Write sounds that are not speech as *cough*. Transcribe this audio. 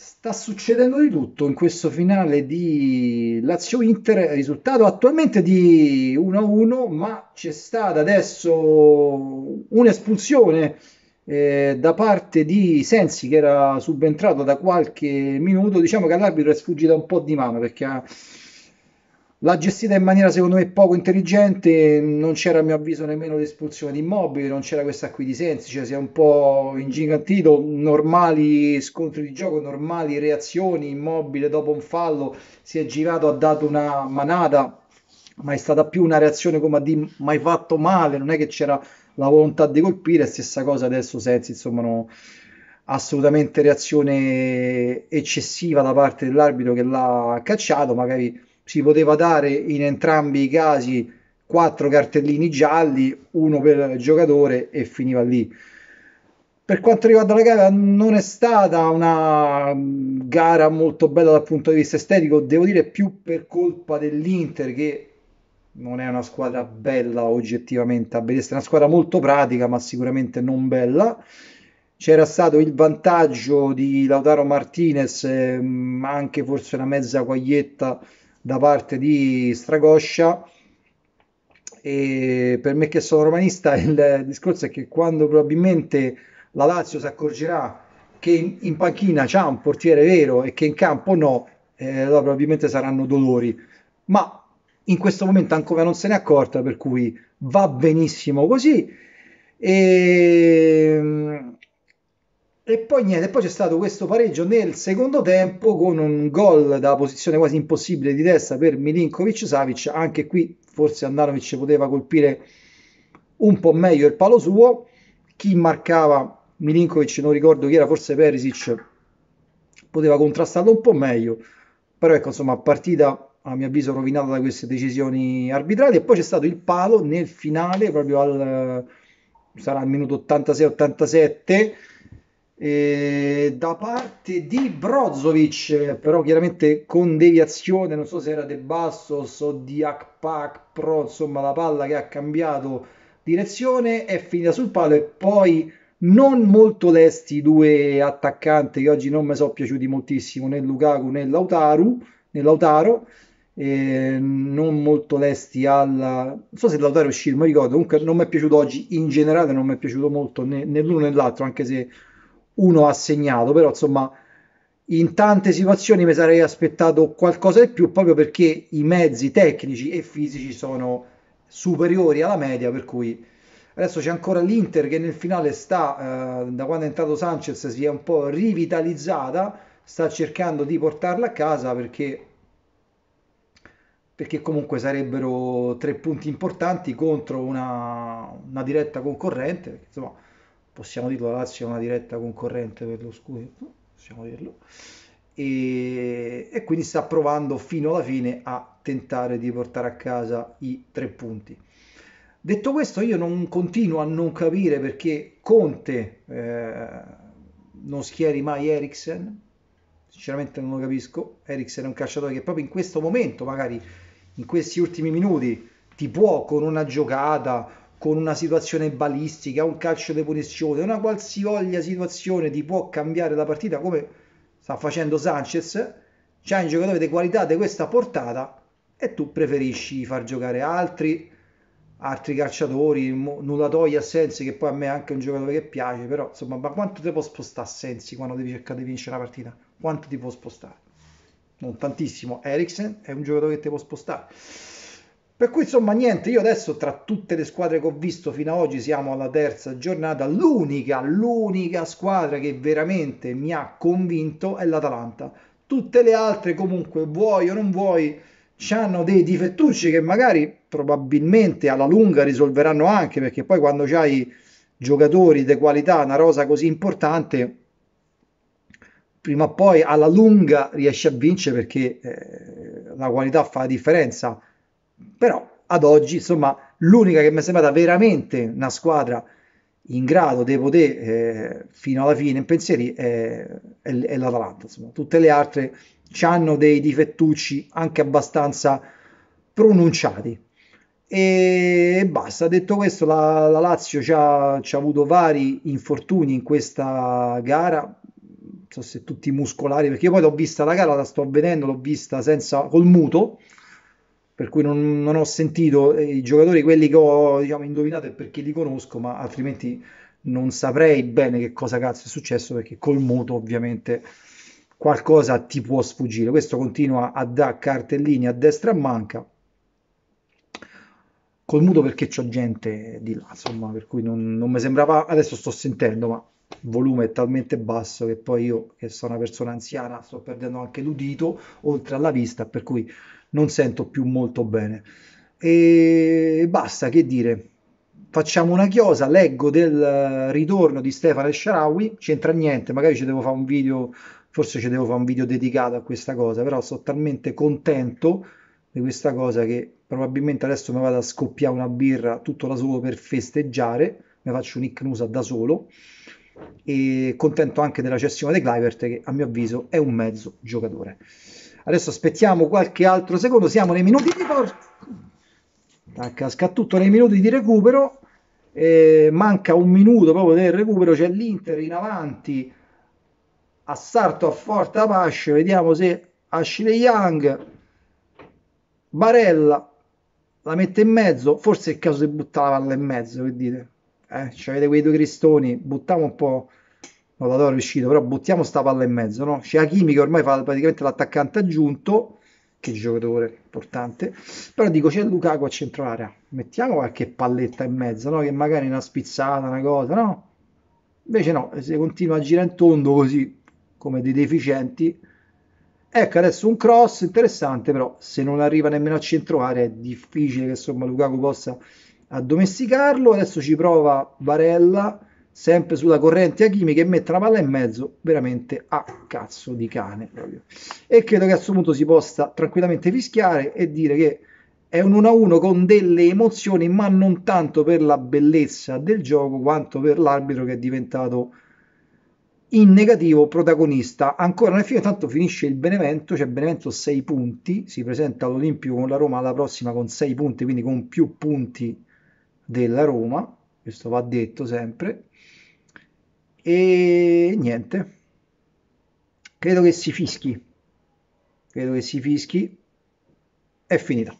Sta succedendo di tutto in questo finale di Lazio-Inter, risultato attualmente di 1-1, ma c'è stata adesso un'espulsione eh, da parte di Sensi che era subentrato da qualche minuto. Diciamo che all'arbitro è sfuggita un po' di mano perché ha L'ha gestita in maniera secondo me poco intelligente, non c'era a mio avviso nemmeno l'espulsione di Immobile, non c'era questa qui di Sensi, cioè si è un po' ingigantito, normali scontri di gioco, normali reazioni, Immobile dopo un fallo si è girato, ha dato una manata, ma è stata più una reazione come a di mai fatto male, non è che c'era la volontà di colpire, stessa cosa adesso Sensi, insomma no, assolutamente reazione eccessiva da parte dell'arbitro che l'ha cacciato, magari si poteva dare in entrambi i casi quattro cartellini gialli, uno per giocatore e finiva lì. Per quanto riguarda la gara, non è stata una gara molto bella dal punto di vista estetico, devo dire più per colpa dell'Inter che non è una squadra bella oggettivamente a vedere, è una squadra molto pratica ma sicuramente non bella. C'era stato il vantaggio di Lautaro Martinez, ma ehm, anche forse una mezza quaglietta da parte di Stragoscia. E per me che sono romanista *laughs* il discorso è che quando probabilmente la Lazio si accorgerà che in, panchina c'è un portiere vero e che in campo no, eh, allora probabilmente saranno dolori. Ma in questo momento ancora non se n'è accorta, per cui va benissimo così. E e poi niente, poi c'è stato questo pareggio nel secondo tempo con un gol da posizione quasi impossibile di testa per Milinkovic Savic, anche qui forse Andanovic poteva colpire un po' meglio il palo suo, chi marcava Milinkovic non ricordo chi era, forse Perisic poteva contrastarlo un po' meglio, però ecco insomma partita a mio avviso rovinata da queste decisioni arbitrali e poi c'è stato il palo nel finale proprio al sarà al minuto 86-87 eh, da parte di Brozovic, però chiaramente con deviazione, non so se era De Bastos o di Akpak, però insomma la palla che ha cambiato direzione è finita sul palo e poi non molto lesti i due attaccanti che oggi non mi sono piaciuti moltissimo, né Lukaku né Lautaro, né Lautaro eh, non molto lesti alla... non so se Lautaro è uscito, mi ricordo, comunque non mi è piaciuto oggi in generale, non mi è piaciuto molto né, né l'uno né l'altro, anche se uno ha segnato, però insomma in tante situazioni mi sarei aspettato qualcosa di più proprio perché i mezzi tecnici e fisici sono superiori alla media, per cui adesso c'è ancora l'Inter che nel finale sta, eh, da quando è entrato Sanchez, si è un po' rivitalizzata, sta cercando di portarla a casa perché, perché comunque sarebbero tre punti importanti contro una, una diretta concorrente, insomma possiamo dirlo, la Lazio è una diretta concorrente per lo scudetto, possiamo dirlo, e, e quindi sta provando fino alla fine a tentare di portare a casa i tre punti. Detto questo, io non continuo a non capire perché Conte eh, non schieri mai Eriksen. Sinceramente non lo capisco. Eriksen è un calciatore che proprio in questo momento, magari in questi ultimi minuti, ti può con una giocata, con una situazione balistica, un calcio di punizione, una qualsivoglia situazione ti può cambiare la partita come sta facendo Sanchez, c'è un giocatore di qualità di questa portata e tu preferisci far giocare altri, altri calciatori, nulla toglie a Sensi che poi a me è anche un giocatore che piace, però insomma, ma quanto ti può spostare Sensi quando devi cercare di vincere la partita? Quanto ti può spostare? Non tantissimo, Eriksen è un giocatore che ti può spostare per cui insomma niente, io adesso tra tutte le squadre che ho visto fino ad oggi siamo alla terza giornata, l'unica, l'unica squadra che veramente mi ha convinto è l'Atalanta. Tutte le altre comunque, vuoi o non vuoi, hanno dei difettucci che magari probabilmente alla lunga risolveranno anche, perché poi quando hai giocatori di qualità, una rosa così importante, prima o poi alla lunga riesci a vincere perché eh, la qualità fa la differenza però ad oggi, insomma, l'unica che mi è sembrata veramente una squadra in grado di poter eh, fino alla fine in pensieri è, è, è l'Atalanta. Insomma. Tutte le altre hanno dei difettucci anche abbastanza pronunciati. E basta, detto questo, la, la Lazio ci ha, avuto vari infortuni in questa gara, non so se tutti muscolari, perché io poi l'ho vista la gara, la sto vedendo, l'ho vista senza, col muto, per cui non, non ho sentito eh, i giocatori, quelli che ho diciamo, indovinato è perché li conosco, ma altrimenti non saprei bene che cosa cazzo è successo perché col muto ovviamente qualcosa ti può sfuggire. Questo continua a dare cartellini a destra e a manca. Col muto perché c'ho gente di là, insomma, per cui non, non mi sembrava, adesso sto sentendo, ma il volume è talmente basso che poi io, che sono una persona anziana, sto perdendo anche l'udito, oltre alla vista, per cui non sento più molto bene. E basta, che dire, facciamo una chiosa, leggo del ritorno di Stefano Sharawi, c'entra niente, magari ci devo fare un video, forse ci devo fare un video dedicato a questa cosa, però sono talmente contento di questa cosa che probabilmente adesso mi vado a scoppiare una birra tutto da solo per festeggiare, mi faccio un'icnusa da solo e contento anche della cessione di Clivert che a mio avviso è un mezzo giocatore. Adesso aspettiamo qualche altro secondo, siamo nei minuti di porta. casca tutto nei minuti di recupero. Eh, manca un minuto proprio del recupero, c'è l'Inter in avanti, assalto a forte Apache, vediamo se Ashley Young, Barella, la mette in mezzo, forse è il caso di buttare la palla in mezzo, che dite? Eh, cioè, avete quei due cristoni, buttiamo un po' non la doveva riuscito, però buttiamo sta palla in mezzo, no? C'è Hakimi che ormai fa praticamente l'attaccante aggiunto, che giocatore importante, però dico c'è Lukaku a centroarea, mettiamo qualche palletta in mezzo, no? Che magari una spizzata, una cosa, no? Invece no, se continua a girare in tondo così, come dei deficienti, ecco adesso un cross interessante, però se non arriva nemmeno a centroarea è difficile che insomma Lukaku possa addomesticarlo, adesso ci prova Varella, sempre sulla corrente Achimi che mette la palla in mezzo veramente a cazzo di cane proprio. e credo che a questo punto si possa tranquillamente fischiare e dire che è un 1-1 con delle emozioni ma non tanto per la bellezza del gioco quanto per l'arbitro che è diventato in negativo protagonista ancora nel fine tanto finisce il Benevento cioè Benevento 6 punti si presenta all'Olimpio con la Roma alla prossima con 6 punti quindi con più punti della Roma questo va detto sempre. E niente, credo che si fischi, credo che si fischi, è finita.